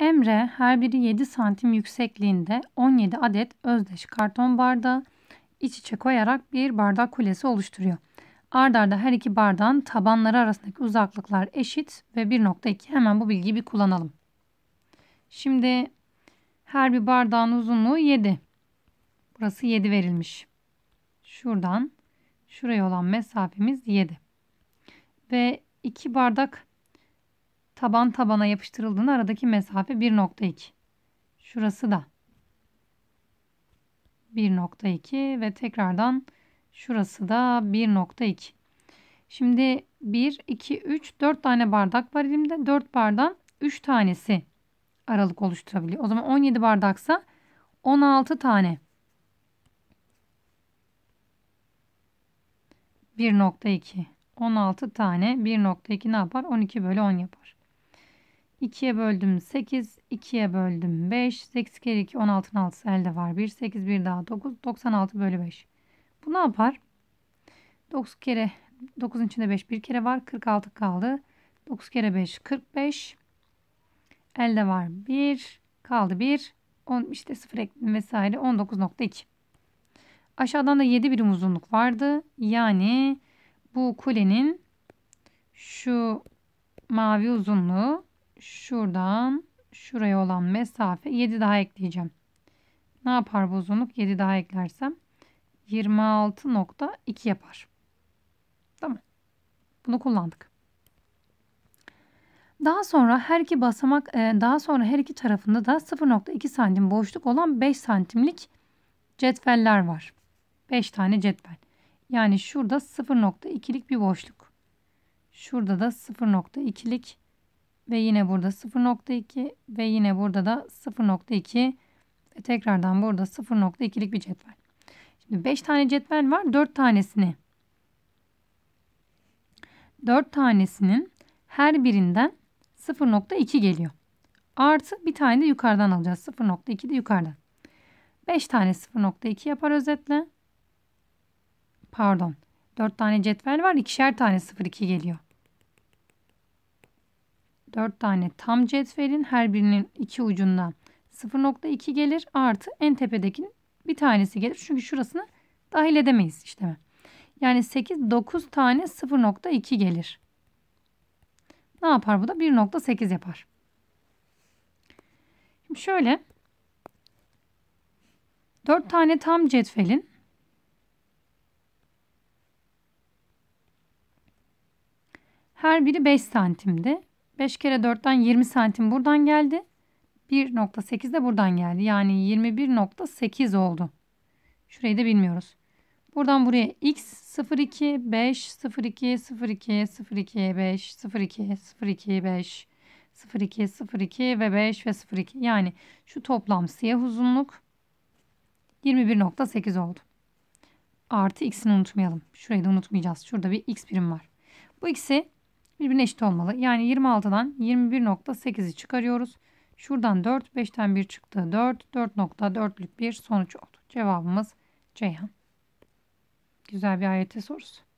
Emre her biri 7 santim yüksekliğinde 17 adet özdeş karton bardağı iç içe koyarak bir bardak kulesi oluşturuyor. Ardarda her iki bardağın tabanları arasındaki uzaklıklar eşit ve 1.2 hemen bu bilgiyi bir kullanalım. Şimdi her bir bardağın uzunluğu 7. Burası 7 verilmiş. Şuradan şuraya olan mesafemiz 7. Ve iki bardak taban tabana yapıştırıldığında aradaki mesafe 1.2. Şurası da 1.2 ve tekrardan şurası da 1.2. Şimdi 1, 2, 3, 4 tane bardak var elimde. 4 bardan 3 tanesi aralık oluşturabiliyor. O zaman 17 bardaksa 16 tane. 1.2 16 tane 1.2 ne yapar? 12 bölü 10 yapar. 2'ye böldüm 8, 2'ye böldüm 5, 8 kere 2 16'nın 6'sı elde var. 1, 8, 1 daha 9, 96 bölü 5. Bu ne yapar? 9 kere 9'un içinde 5 bir kere var. 46 kaldı. 9 kere 5 45. Elde var 1. Kaldı 1. 10 işte 0 ekledim vesaire 19.2. Aşağıdan da 7 birim uzunluk vardı. Yani bu kulenin şu mavi uzunluğu şuradan şuraya olan mesafe 7 daha ekleyeceğim. Ne yapar bu uzunluk? 7 daha eklersem 26.2 yapar. Tamam. Bunu kullandık. Daha sonra her iki basamak e, daha sonra her iki tarafında da 0.2 santim boşluk olan 5 santimlik cetveller var. 5 tane cetvel. Yani şurada 0.2'lik bir boşluk. Şurada da 0.2'lik ve yine burada 0.2 ve yine burada da 0.2 ve tekrardan burada 0.2'lik bir cetvel. Şimdi 5 tane cetvel var. 4 tanesini 4 tanesinin her birinden 0.2 geliyor. Artı bir tane de yukarıdan alacağız. 0.2 de yukarıdan. 5 tane 0.2 yapar özetle. Pardon. 4 tane cetvel var. ikişer tane 0.2 geliyor. 4 tane tam cetvelin her birinin iki ucundan 0.2 gelir artı en tepedeki bir tanesi gelir. Çünkü şurasını dahil edemeyiz işte Yani 8 9 tane 0.2 gelir. Ne yapar bu da 1.8 yapar. Şimdi şöyle 4 tane tam cetvelin her biri 5 santimde 5 kere 4'ten 20 santim buradan geldi. 1.8 de buradan geldi. Yani 21.8 oldu. Şurayı da bilmiyoruz. Buradan buraya x 02 5 02 02 02 5 02 02 5 02 02 ve 5 ve 02. Yani şu toplam siyah uzunluk 21.8 oldu. Artı x'ini unutmayalım. Şurayı da unutmayacağız. Şurada bir x birim var. Bu x'i birbirine eşit olmalı. Yani 26'dan 21.8'i çıkarıyoruz. Şuradan 4, 5'ten 1 çıktı. 4, 4.4'lük bir sonuç oldu. Cevabımız Ceyhan. Güzel bir ayete sorusu.